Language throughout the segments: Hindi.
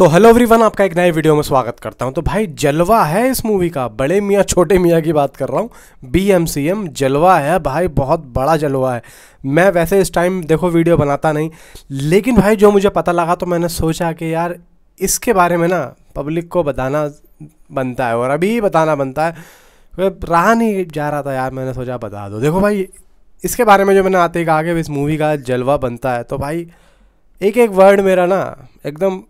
तो हेलो एवरीवन आपका एक नए वीडियो में स्वागत करता हूं तो भाई जलवा है इस मूवी का बड़े मियाँ छोटे मियाँ की बात कर रहा हूं बी एम सी एम जलवा है भाई बहुत बड़ा जलवा है मैं वैसे इस टाइम देखो वीडियो बनाता नहीं लेकिन भाई जो मुझे पता लगा तो मैंने सोचा कि यार इसके बारे में ना पब्लिक को बताना बनता है और अभी बताना बनता है रहा नहीं जा रहा था यार मैंने सोचा बता दो देखो भाई इसके बारे में जो मैंने आते कहा कि इस मूवी का जलवा बनता है तो भाई एक एक वर्ड मेरा ना एकदम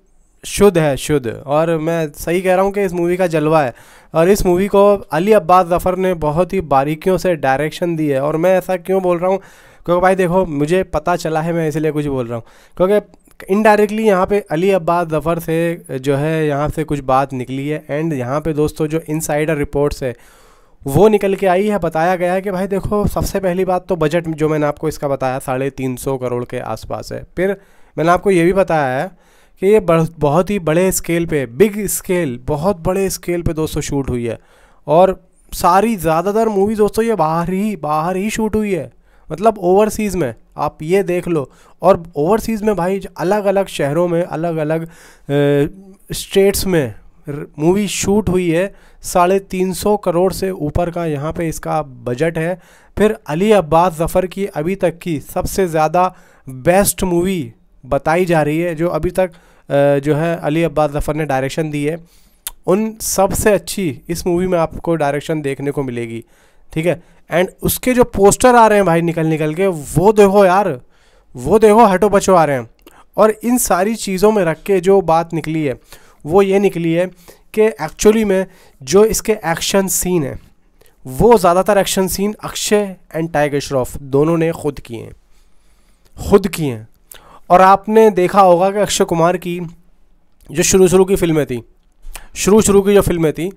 शुद्ध है शुद्ध और मैं सही कह रहा हूँ कि इस मूवी का जलवा है और इस मूवी को अली अब्बास ज़फ़र ने बहुत ही बारीकियों से डायरेक्शन दी है और मैं ऐसा क्यों बोल रहा हूँ क्योंकि भाई देखो मुझे पता चला है मैं इसलिए कुछ बोल रहा हूँ क्योंकि इनडायरेक्टली यहाँ पे अली अब्बास ज़फ़र से जो है यहाँ से कुछ बात निकली है एंड यहाँ पे दोस्तों जो इनसाइडर रिपोर्ट्स है वो निकल के आई है बताया गया है कि भाई देखो सबसे पहली बात तो बजट जो मैंने आपको इसका बताया साढ़े तीन सौ करोड़ के आसपास है फिर मैंने आपको ये भी बताया है कि ये बहुत ही बड़े स्केल पे बिग स्केल बहुत बड़े स्केल पे दोस्तों शूट हुई है और सारी ज़्यादातर मूवी दोस्तों ये बाहर ही बाहर ही शूट हुई है मतलब ओवरसीज़ में आप ये देख लो और ओवरसीज़ में भाई अलग अलग शहरों में अलग अलग स्टेट्स में मूवी शूट हुई है साढ़े तीन सौ करोड़ से ऊपर का यहाँ पे इसका बजट है फिर अली अब्बास ज़फ़र की अभी तक की सबसे ज़्यादा बेस्ट मूवी बताई जा रही है जो अभी तक जो है अली अब्बास जफ़र ने डायरेक्शन दी है उन सबसे अच्छी इस मूवी में आपको डायरेक्शन देखने को मिलेगी ठीक है एंड उसके जो पोस्टर आ रहे हैं भाई निकल निकल के वो देखो यार वो देखो हटो बचो आ रहे हैं और इन सारी चीज़ों में रख के जो बात निकली है वो ये निकली है कि एक्चुअली में जो इसके एक्शन सीन है वो ज़्यादातर action scene Akshay and Tiger Shroff दोनों ने खुद किए हैं खुद किए हैं और आपने देखा होगा कि अक्षय कुमार की जो शुरू शुरू की फिल्में थी शुरू शुरू की जो फिल्में थी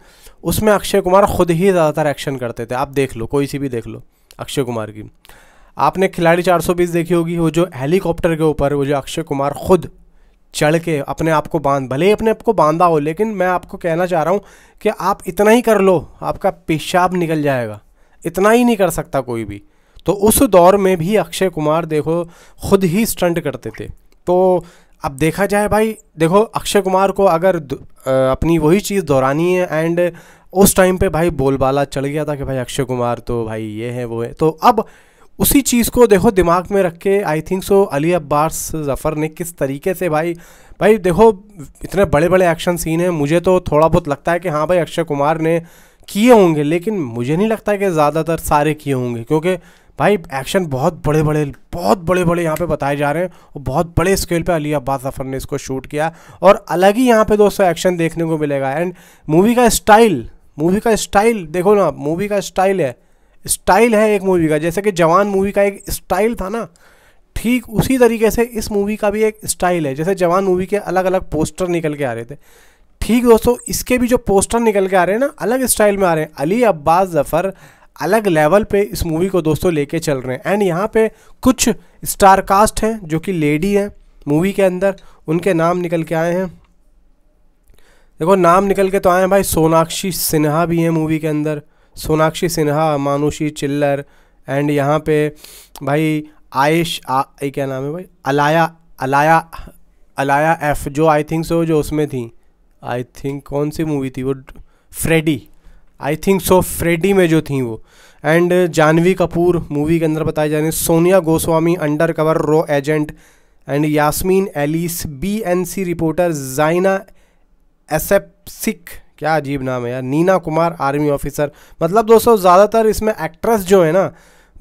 उसमें अक्षय कुमार खुद ही ज़्यादातर एक्शन करते थे आप देख लो कोई सी भी देख लो अक्षय कुमार की आपने खिलाड़ी 420 देखी होगी वो जो हेलीकॉप्टर के ऊपर वो जो अक्षय कुमार खुद चढ़ के अपने आप को बांध भले ही अपने आप को बांधा हो लेकिन मैं आपको कहना चाह रहा हूँ कि आप इतना ही कर लो आपका पेशाब निकल जाएगा इतना ही नहीं कर सकता कोई भी तो उस दौर में भी अक्षय कुमार देखो खुद ही स्टंट करते थे तो अब देखा जाए भाई देखो अक्षय कुमार को अगर अपनी वही चीज़ दोहरानी है एंड उस टाइम पे भाई बोलबाला चढ़ गया था कि भाई अक्षय कुमार तो भाई ये है वो है तो अब उसी चीज़ को देखो दिमाग में रख के I think so Ali Abbas Zafar ने किस तरीके से भाई भाई देखो इतने बड़े बड़े एक्शन सीन हैं मुझे तो थोड़ा बहुत लगता है कि हाँ भाई अक्षय कुमार ने किए होंगे लेकिन मुझे नहीं लगता कि ज़्यादातर सारे किए होंगे क्योंकि भाई एक्शन बहुत बड़े बड़े बहुत बड़े बड़े यहाँ पे बताए जा रहे हैं और बहुत बड़े स्केल पे अली अब्बास जफर ने इसको शूट किया और अलग ही यहाँ पे दोस्तों एक्शन देखने को मिलेगा एंड मूवी का स्टाइल मूवी का स्टाइल देखो ना मूवी का स्टाइल है स्टाइल है एक मूवी का जैसे कि जवान मूवी का एक स्टाइल था ना ठीक उसी तरीके से इस मूवी का भी एक स्टाइल है जैसे जवान मूवी के अलग अलग पोस्टर निकल के आ रहे थे ठीक दोस्तों इसके भी जो पोस्टर निकल के आ रहे हैं ना अलग स्टाइल में आ रहे हैं अली अब्बास जफ़र अलग लेवल पे इस मूवी को दोस्तों लेके चल रहे हैं एंड यहाँ पे कुछ स्टार कास्ट हैं जो कि लेडी हैं मूवी के अंदर उनके नाम निकल के आए हैं देखो नाम निकल के तो आए हैं भाई सोनाक्षी सिन्हा भी हैं मूवी के अंदर सोनाक्षी सिन्हा मानुषी चिल्लर एंड यहाँ पे भाई आयश आ क्या नाम है भाई अलाया अलाया अलाया एफ जो आई थिंक सो जो उसमें थी आई थिंक कौन सी मूवी थी वो Freddy I think so Freddy में जो थी वो एंड जानवी कपूर मूवी के अंदर बताई जा हैं सोनिया गोस्वामी अंडर कवर रो agent and Yasmin Ellis B N C reporter जाइना एसेपसिक क्या अजीब नाम है यार नीना कुमार आर्मी ऑफिसर मतलब दोस्तों ज़्यादातर इसमें एक्ट्रेस जो है ना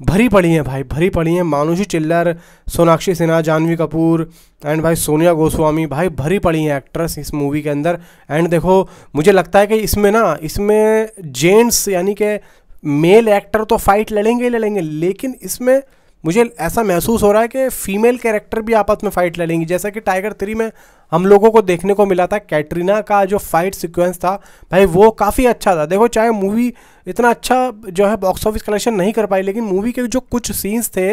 भरी पड़ी हैं भाई भरी पड़ी हैं मानुषी चिल्लर सोनाक्षी सिन्हा जानवी कपूर एंड भाई सोनिया गोस्वामी भाई भरी पड़ी हैं एक्ट्रेस इस मूवी के अंदर एंड देखो मुझे लगता है कि इसमें ना इसमें जेंट्स यानी कि मेल एक्टर तो फाइट लड़ेंगे ही लड़ेंगे लेकिन इसमें मुझे ऐसा महसूस हो रहा है कि फीमेल कैरेक्टर भी आपस में फ़ाइट लड़ेंगी जैसा कि टाइगर थ्री में हम लोगों को देखने को मिला था कैटरीना का जो फाइट सीक्वेंस था भाई वो काफ़ी अच्छा था देखो चाहे मूवी इतना अच्छा जो है बॉक्स ऑफिस कलेक्शन नहीं कर पाई लेकिन मूवी के जो कुछ सीन्स थे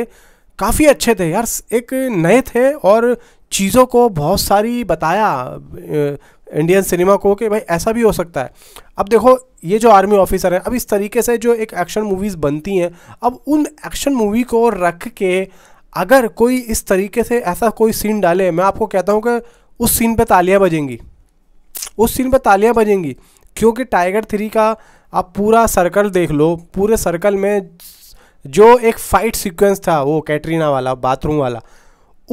काफ़ी अच्छे थे यार एक नए थे और चीज़ों को बहुत सारी बताया इंडियन सिनेमा को कि भाई ऐसा भी हो सकता है अब देखो ये जो आर्मी ऑफिसर हैं अब इस तरीके से जो एक एक्शन मूवीज़ बनती हैं अब उन एक्शन मूवी को रख के अगर कोई इस तरीके से ऐसा कोई सीन डाले मैं आपको कहता हूँ कि उस सीन पर तालियाँ बजेंगी उस सीन पर तालियाँ बजेंगी क्योंकि टाइगर थ्री का आप पूरा सर्कल देख लो पूरे सर्कल में जो एक फाइट सीक्वेंस था वो कैटरीना वाला बाथरूम वाला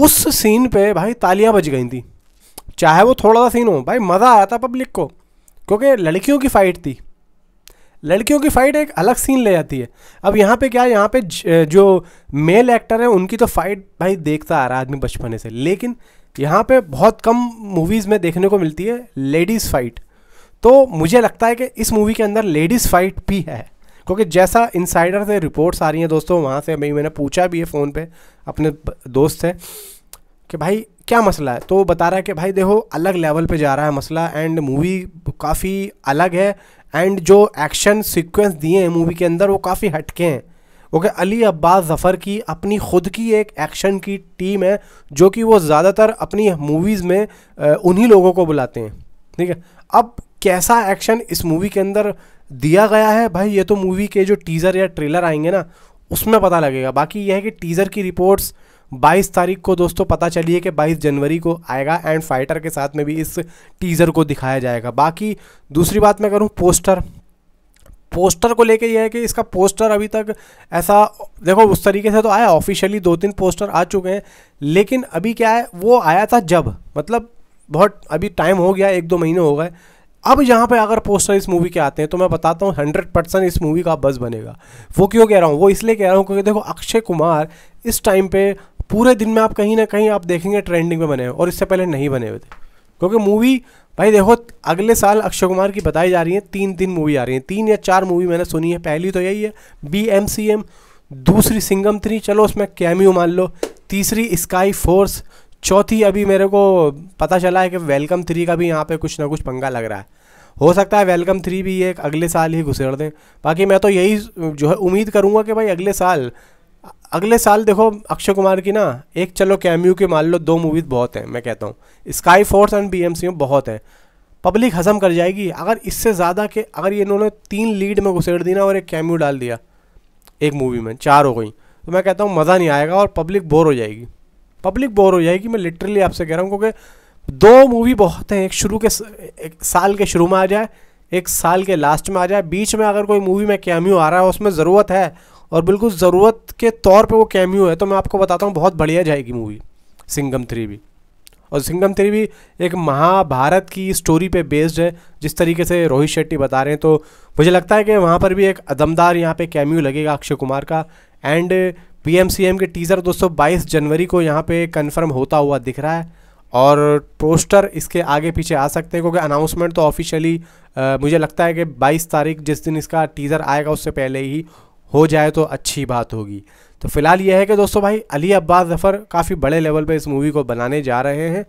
उस सीन पे भाई तालियां बज गई थी चाहे वो थोड़ा सा सीन हो भाई मज़ा आया था पब्लिक को क्योंकि लड़कियों की फ़ाइट थी लड़कियों की फ़ाइट एक अलग सीन ले जाती है अब यहाँ पे क्या यहाँ पे जो मेल एक्टर हैं उनकी तो फ़ाइट भाई देखता आ रहा है आदमी बचपने से लेकिन यहाँ पे बहुत कम मूवीज़ में देखने को मिलती है लेडीज़ फ़ाइट तो मुझे लगता है कि इस मूवी के अंदर लेडीज़ फ़ाइट भी है क्योंकि जैसा इनसाइडर से रिपोर्ट्स आ रही हैं दोस्तों वहाँ से भाई मैंने पूछा भी है फ़ोन पे अपने दोस्त से कि भाई क्या मसला है तो वो बता रहा है कि भाई देखो अलग लेवल पे जा रहा है मसला एंड मूवी काफ़ी अलग है एंड जो एक्शन सिक्वेंस दिए हैं मूवी के अंदर वो काफ़ी हटके हैं ओके अली अब्बास ज़फ़र की अपनी ख़ुद की एक एक्शन की टीम है जो कि वो ज़्यादातर अपनी मूवीज़ में उन्हीं लोगों को बुलाते हैं ठीक है अब कैसा एक्शन इस मूवी के अंदर दिया गया है भाई ये तो मूवी के जो टीज़र या ट्रेलर आएंगे ना उसमें पता लगेगा बाकी यह है कि टीज़र की रिपोर्ट्स 22 तारीख को दोस्तों पता चलिए कि 22 जनवरी को आएगा एंड फाइटर के साथ में भी इस टीज़र को दिखाया जाएगा बाकी दूसरी बात मैं करूँ पोस्टर पोस्टर को लेके यह है कि इसका पोस्टर अभी तक ऐसा देखो उस तरीके से तो आया ऑफिशियली दो तीन पोस्टर आ चुके हैं लेकिन अभी क्या है वो आया था जब मतलब बहुत अभी टाइम हो गया एक दो महीने हो गए अब यहाँ पे अगर पोस्टर इस मूवी के आते हैं तो मैं बताता हूँ हंड्रेड परसेंट इस मूवी का बस बनेगा वो क्यों कह रहा हूँ वो इसलिए कह रहा हूँ क्योंकि देखो अक्षय कुमार इस टाइम पे पूरे दिन में आप कहीं ना कहीं आप देखेंगे ट्रेंडिंग में बने हुए और इससे पहले नहीं बने हुए थे क्योंकि मूवी भाई देखो अगले साल अक्षय कुमार की बताई जा रही है तीन तीन मूवी आ रही हैं तीन या चार मूवी मैंने सुनी है पहली तो यही है बी एम सी एम दूसरी सिंगम थ्री चलो उसमें कैम्यू मान लो तीसरी स्काई फोर्स चौथी अभी मेरे को पता चला है कि वेलकम थ्री का भी यहाँ पे कुछ ना कुछ पंगा लग रहा है हो सकता है वेलकम थ्री भी ये अगले साल ही घुसेड़ दें बाकी मैं तो यही जो है उम्मीद करूँगा कि भाई अगले साल अगले साल देखो अक्षय कुमार की ना एक चलो कैम्यू के मान लो दो मूवीज़ बहुत हैं मैं कहता हूँ Sky Force and B M C बहुत हैं पब्लिक हजम कर जाएगी अगर इससे ज़्यादा के अगर ये इन्होंने तीन लीड में घुसेड़ दी ना और एक कैम्यू डाल दिया एक मूवी में चार हो गई तो मैं कहता हूँ मज़ा नहीं आएगा और पब्लिक बोर हो जाएगी पब्लिक बोर हो जाएगी मैं लिटरली आपसे कह रहा हूँ क्योंकि दो मूवी बहुत हैं एक शुरू के एक साल के शुरू में आ जाए एक साल के लास्ट में आ जाए बीच में अगर कोई मूवी में कैम्यू आ रहा है उसमें ज़रूरत है और बिल्कुल ज़रूरत के तौर पे वो कैम्यू है तो मैं आपको बताता हूँ बहुत बढ़िया जाएगी मूवी सिंगम थ्री भी और सिंगम थ्री भी एक महाभारत की स्टोरी पे बेस्ड है जिस तरीके से रोहित शेट्टी बता रहे हैं तो मुझे लगता है कि वहाँ पर भी एक दमदार यहाँ पे कैम्यू लगेगा अक्षय कुमार का एंड पीएमसीएम के टीज़र दोस्तों 22 जनवरी को यहाँ पे कंफर्म होता हुआ दिख रहा है और पोस्टर इसके आगे पीछे आ सकते हैं क्योंकि अनाउंसमेंट तो ऑफिशियली मुझे लगता है कि 22 तारीख जिस दिन इसका टीज़र आएगा उससे पहले ही हो जाए तो अच्छी बात होगी तो फिलहाल यह है कि दोस्तों भाई अली अब्बास ज़फ़र काफ़ी बड़े लेवल पे इस मूवी को बनाने जा रहे हैं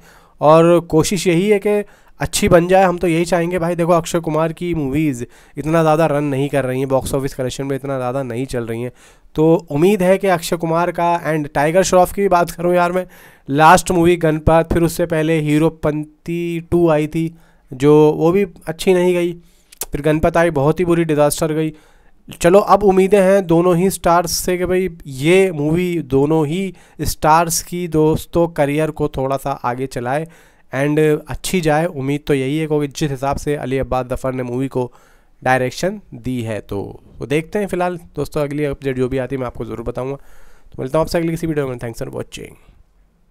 और कोशिश यही है कि अच्छी बन जाए हम तो यही चाहेंगे भाई देखो अक्षय कुमार की मूवीज़ इतना ज़्यादा रन नहीं कर रही हैं बॉक्स ऑफिस कलेक्शन में इतना ज़्यादा नहीं चल रही हैं तो उम्मीद है कि अक्षय कुमार का एंड टाइगर श्रॉफ की भी बात करूँ यार मैं लास्ट मूवी गणपत फिर उससे पहले हीरोपंथी टू आई थी जो वो भी अच्छी नहीं गई फिर गणपत आई बहुत ही बुरी डिज़ास्टर गई चलो अब उम्मीदें हैं दोनों ही स्टार्स से कि भाई ये मूवी दोनों ही स्टार्स की दोस्तों करियर को थोड़ा सा आगे चलाए एंड uh, अच्छी जाए उम्मीद तो यही है क्योंकि जिस हिसाब से अली अब्बास दफ़र ने मूवी को डायरेक्शन दी है तो वो देखते हैं फिलहाल दोस्तों अगली अपडेट जो भी आती है मैं आपको ज़रूर बताऊँगा तो मिलता हूँ आपसे अगली किसी वीडियो में थैंक्स फॉर वॉचिंग